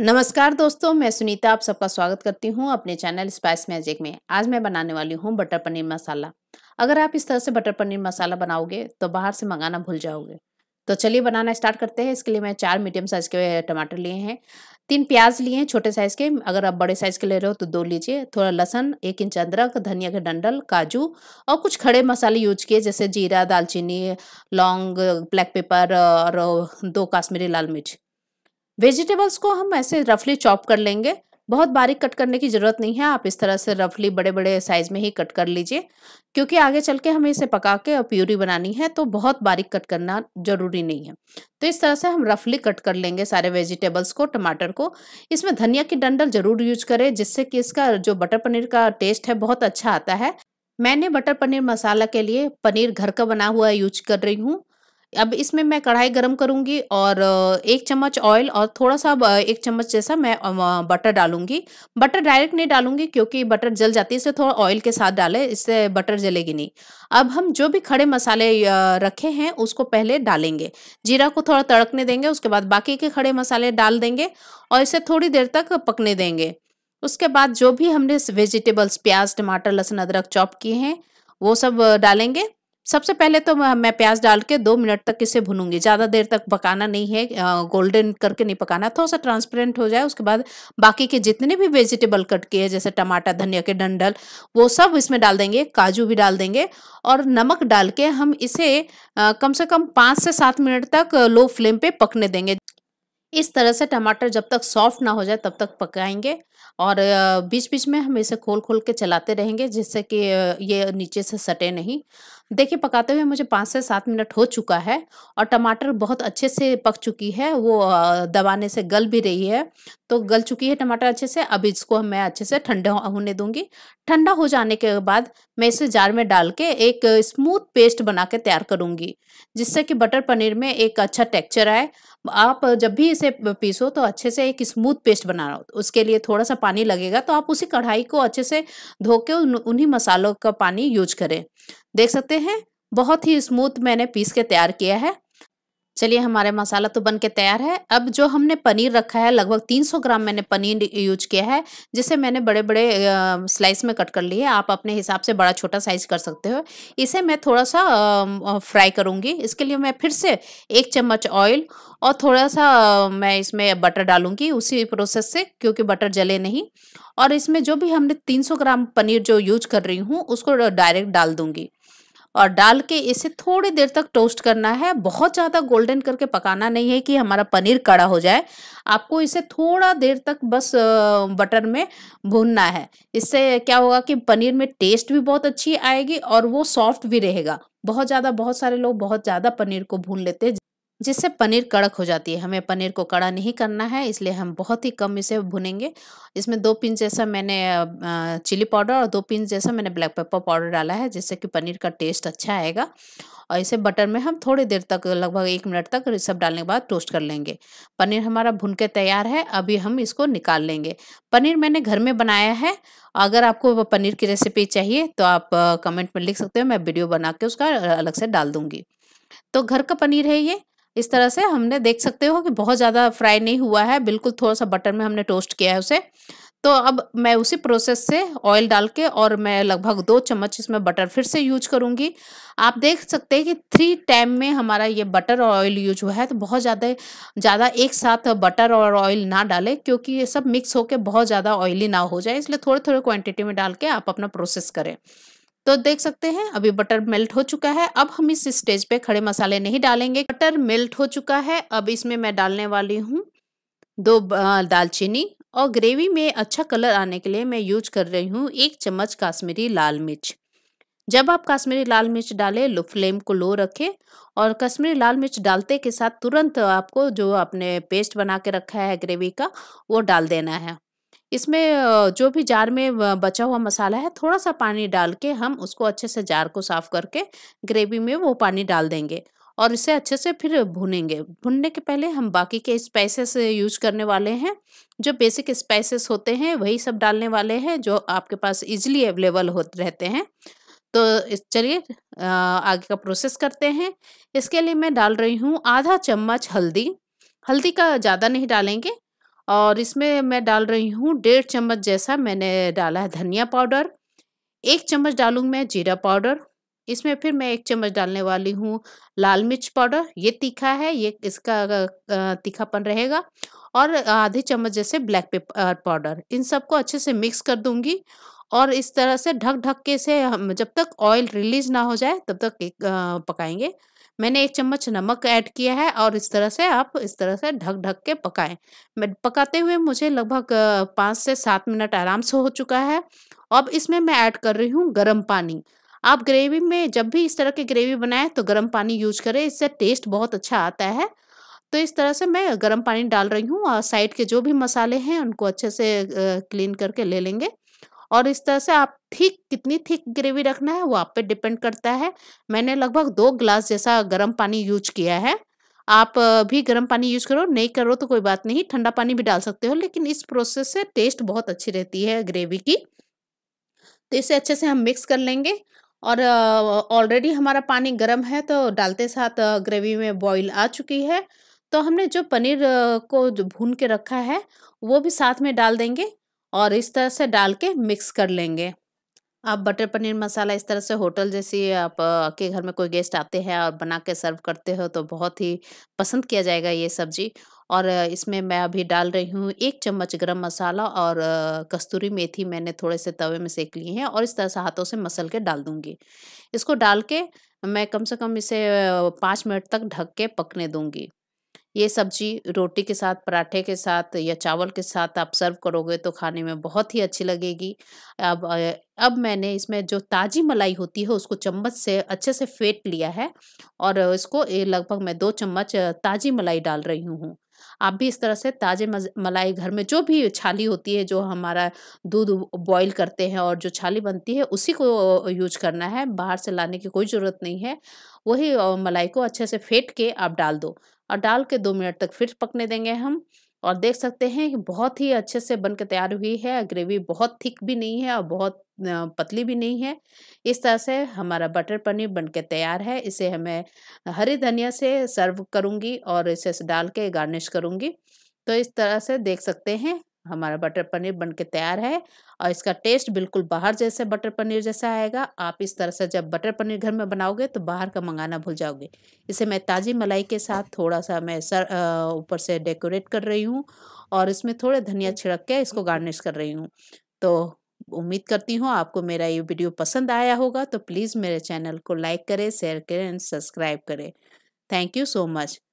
नमस्कार दोस्तों मैं सुनीता आप सबका स्वागत करती हूं अपने चैनल स्पाइस मैजिक में आज मैं बनाने वाली हूं बटर पनीर मसाला अगर आप इस तरह से बटर पनीर मसाला बनाओगे तो बाहर से मंगाना भूल जाओगे तो चलिए बनाना स्टार्ट करते हैं इसके लिए मैं चार मीडियम साइज़ के टमाटर लिए हैं तीन प्याज लिए हैं छोटे साइज़ के अगर आप बड़े साइज़ के ले रहे हो तो दो लीजिए थोड़ा लहसन एक इंच अदरक धनिया के डंडल काजू और कुछ खड़े मसाले यूज किए जैसे जीरा दालचीनी लौंग ब्लैक पेपर और दो काश्मीरी लाल मिर्च वेजिटेबल्स को हम ऐसे रफली चॉप कर लेंगे बहुत बारीक कट करने की ज़रूरत नहीं है आप इस तरह से रफली बड़े बड़े साइज़ में ही कट कर लीजिए क्योंकि आगे चल के हमें इसे पका के और प्यूरी बनानी है तो बहुत बारीक कट करना ज़रूरी नहीं है तो इस तरह से हम रफली कट कर लेंगे सारे वेजिटेबल्स को टमाटर को इसमें धनिया की डंडल ज़रूर यूज करें जिससे कि इसका जो बटर पनीर का टेस्ट है बहुत अच्छा आता है मैंने बटर पनीर मसाला के लिए पनीर घर का बना हुआ यूज कर रही हूँ अब इसमें मैं कढ़ाई गरम करूंगी और एक चम्मच ऑयल और थोड़ा सा एक चम्मच जैसा मैं बटर डालूंगी बटर डायरेक्ट नहीं डालूंगी क्योंकि बटर जल जाती है इसे थोड़ा ऑयल के साथ डालें इससे बटर जलेगी नहीं अब हम जो भी खड़े मसाले रखे हैं उसको पहले डालेंगे जीरा को थोड़ा तड़कने देंगे उसके बाद बाकी के खड़े मसाले डाल देंगे और इसे थोड़ी देर तक पकने देंगे उसके बाद जो भी हमने वेजिटेबल्स प्याज टमाटर लहसुन अदरक चॉप किए हैं वो सब डालेंगे सबसे पहले तो मैं प्याज डाल के दो मिनट तक इसे भूनूंगी ज़्यादा देर तक पकाना नहीं है गोल्डन करके नहीं पकाना थोड़ा सा ट्रांसपेरेंट हो जाए उसके बाद बाकी के जितने भी वेजिटेबल कट किए जैसे टमाटर धनिया के डंडल वो सब इसमें डाल देंगे काजू भी डाल देंगे और नमक डाल के हम इसे कम से कम पाँच से सात मिनट तक लो फ्लेम पे पकने देंगे इस तरह से टमाटर जब तक सॉफ्ट ना हो जाए तब तक पकाएंगे और बीच बीच में हम इसे खोल खोल के चलाते रहेंगे जिससे कि ये नीचे से सटे नहीं देखिए पकाते हुए मुझे पाँच से सात मिनट हो चुका है और टमाटर बहुत अच्छे से पक चुकी है वो दबाने से गल भी रही है तो गल चुकी है टमाटर अच्छे से अब इसको मैं अच्छे से ठंडा होने दूंगी ठंडा हो जाने के बाद मैं इसे जार में डाल के एक स्मूथ पेस्ट बना के तैयार करूंगी जिससे कि बटर पनीर में एक अच्छा टेक्चर आए आप जब भी इसे पीसो तो अच्छे से एक स्मूथ पेस्ट बना रहा हो उसके लिए थोड़ा सा पानी लगेगा तो आप उसी कढ़ाई को अच्छे से धो के उन्हीं मसालों का पानी यूज करें देख सकते हैं बहुत ही स्मूथ मैंने पीस के तैयार किया है चलिए हमारे मसाला तो बन के तैयार है अब जो हमने पनीर रखा है लगभग 300 ग्राम मैंने पनीर यूज किया है जिसे मैंने बड़े बड़े स्लाइस में कट कर लिए आप अपने हिसाब से बड़ा छोटा साइज कर सकते हो इसे मैं थोड़ा सा फ्राई करूँगी इसके लिए मैं फिर से एक चम्मच ऑयल और थोड़ा सा मैं इसमें बटर डालूंगी उसी प्रोसेस से क्योंकि बटर जले नहीं और इसमें जो भी हमने तीन ग्राम पनीर जो यूज कर रही हूँ उसको डायरेक्ट डाल दूंगी और डाल के इसे थोड़ी देर तक टोस्ट करना है बहुत ज़्यादा गोल्डन करके पकाना नहीं है कि हमारा पनीर कड़ा हो जाए आपको इसे थोड़ा देर तक बस बटर में भूनना है इससे क्या होगा कि पनीर में टेस्ट भी बहुत अच्छी आएगी और वो सॉफ्ट भी रहेगा बहुत ज़्यादा बहुत सारे लोग बहुत ज़्यादा पनीर को भून लेते हैं जिससे पनीर कड़क हो जाती है हमें पनीर को कड़ा नहीं करना है इसलिए हम बहुत ही कम इसे भुनेंगे इसमें दो पिंच जैसा मैंने चिली पाउडर और दो पिंच जैसा मैंने ब्लैक पेपर पाउडर डाला है जिससे कि पनीर का टेस्ट अच्छा आएगा और इसे बटर में हम थोड़ी देर तक लगभग एक मिनट तक सब डालने के बाद टोस्ट कर लेंगे पनीर हमारा भुन के तैयार है अभी हम इसको निकाल लेंगे पनीर मैंने घर में बनाया है अगर आपको पनीर की रेसिपी चाहिए तो आप कमेंट में लिख सकते हो मैं वीडियो बना के उसका अलग से डाल दूँगी तो घर का पनीर है ये इस तरह से हमने देख सकते हो कि बहुत ज़्यादा फ्राई नहीं हुआ है बिल्कुल थोड़ा सा बटर में हमने टोस्ट किया है उसे तो अब मैं उसी प्रोसेस से ऑयल डाल के और मैं लगभग दो चम्मच इसमें बटर फिर से यूज करूँगी आप देख सकते हैं कि थ्री टाइम में हमारा ये बटर और ऑयल यूज हुआ है तो बहुत ज़्यादा ज़्यादा एक साथ बटर और ऑयल ना डालें क्योंकि ये सब मिक्स होकर बहुत ज़्यादा ऑयली ना हो जाए इसलिए थोड़े थोड़े क्वान्टिटी में डाल के आप अपना प्रोसेस करें तो देख सकते हैं अभी बटर मेल्ट हो चुका है अब हम इस स्टेज पे खड़े मसाले नहीं डालेंगे बटर मेल्ट हो चुका है अब इसमें मैं डालने वाली हूँ दो दालचीनी और ग्रेवी में अच्छा कलर आने के लिए मैं यूज कर रही हूँ एक चम्मच काश्मीरी लाल मिर्च जब आप काश्मीरी लाल मिर्च डालें लो फ्लेम को लो रखें और कश्मीरी लाल मिर्च डालते के साथ तुरंत आपको जो आपने पेस्ट बना के रखा है ग्रेवी का वो डाल देना है इसमें जो भी जार में बचा हुआ मसाला है थोड़ा सा पानी डाल के हम उसको अच्छे से जार को साफ करके ग्रेवी में वो पानी डाल देंगे और इसे अच्छे से फिर भुनेंगे भुनने के पहले हम बाकी के स्पाइसेस यूज करने वाले हैं जो बेसिक स्पाइसेस होते हैं वही सब डालने वाले हैं जो आपके पास इजिली अवेलेबल हो रहते हैं तो चलिए आगे का प्रोसेस करते हैं इसके लिए मैं डाल रही हूँ आधा चम्मच हल्दी हल्दी का ज़्यादा नहीं डालेंगे और इसमें मैं डाल रही हूँ डेढ़ चम्मच जैसा मैंने डाला है धनिया पाउडर एक चम्मच डालूंगी मैं जीरा पाउडर इसमें फिर मैं एक चम्मच डालने वाली हूँ लाल मिर्च पाउडर ये तीखा है ये इसका तीखापन रहेगा और आधे चम्मच जैसे ब्लैक पेपर पाउडर इन सबको अच्छे से मिक्स कर दूंगी और इस तरह से ढक ढक के से हम जब तक ऑयल रिलीज ना हो जाए तब तक पकाएंगे मैंने एक चम्मच नमक ऐड किया है और इस तरह से आप इस तरह से ढक ढक के पकाएं पकाते हुए मुझे लगभग पाँच से सात मिनट आराम से हो चुका है अब इसमें मैं ऐड कर रही हूँ गर्म पानी आप ग्रेवी में जब भी इस तरह की ग्रेवी बनाएं तो गर्म पानी यूज करें इससे टेस्ट बहुत अच्छा आता है तो इस तरह से मैं गर्म पानी डाल रही हूँ और साइड के जो भी मसाले हैं उनको अच्छे से क्लीन करके ले लेंगे और इस तरह से आप ठीक कितनी थिक ग्रेवी रखना है वो आप पे डिपेंड करता है मैंने लगभग दो ग्लास जैसा गर्म पानी यूज किया है आप भी गर्म पानी यूज करो नहीं करो तो कोई बात नहीं ठंडा पानी भी डाल सकते हो लेकिन इस प्रोसेस से टेस्ट बहुत अच्छी रहती है ग्रेवी की तो इसे अच्छे से हम मिक्स कर लेंगे और ऑलरेडी हमारा पानी गर्म है तो डालते साथ ग्रेवी में बॉईल आ चुकी है तो हमने जो पनीर को जो भून के रखा है वो भी साथ में डाल देंगे और इस तरह से डाल के मिक्स कर लेंगे आप बटर पनीर मसाला इस तरह से होटल जैसी आप के घर में कोई गेस्ट आते हैं और बना के सर्व करते हो तो बहुत ही पसंद किया जाएगा ये सब्जी और इसमें मैं अभी डाल रही हूँ एक चम्मच गरम मसाला और कस्तूरी मेथी मैंने थोड़े से तवे में सेक लिए हैं और इस तरह से हाथों से मसल के डाल दूँगी इसको डाल के मैं कम से कम इसे पाँच मिनट तक ढक के पकने दूँगी ये सब्जी रोटी के साथ पराठे के साथ या चावल के साथ आप सर्व करोगे तो खाने में बहुत ही अच्छी लगेगी अब अब मैंने इसमें जो ताज़ी मलाई होती है उसको चम्मच से अच्छे से फेंट लिया है और इसको लगभग मैं दो चम्मच ताज़ी मलाई डाल रही हूँ आप भी इस तरह से ताज़े मलाई घर में जो भी छाली होती है जो हमारा दूध बॉईल करते हैं और जो छाली बनती है उसी को यूज करना है बाहर से लाने की कोई ज़रूरत नहीं है वही मलाई को अच्छे से फेंट के आप डाल दो और डाल के दो मिनट तक फिर पकने देंगे हम और देख सकते हैं कि बहुत ही अच्छे से बन के तैयार हुई है ग्रेवी बहुत थिक भी नहीं है और बहुत पतली भी नहीं है इस तरह से हमारा बटर पनीर बन के तैयार है इसे हमें हरी धनिया से सर्व करूँगी और इसे डाल के गार्निश करूँगी तो इस तरह से देख सकते हैं हमारा बटर पनीर बन के तैयार है और इसका टेस्ट बिल्कुल बाहर जैसे बटर पनीर जैसा आएगा आप इस तरह से जब बटर पनीर घर में बनाओगे तो बाहर का मंगाना भूल जाओगे इसे मैं ताज़ी मलाई के साथ थोड़ा सा मैं सर ऊपर से डेकोरेट कर रही हूँ और इसमें थोड़े धनिया छिड़क के इसको गार्निश कर रही हूँ तो उम्मीद करती हूँ आपको मेरा ये वीडियो पसंद आया होगा तो प्लीज़ मेरे चैनल को लाइक करें शेयर करें एंड सब्सक्राइब करें थैंक यू सो मच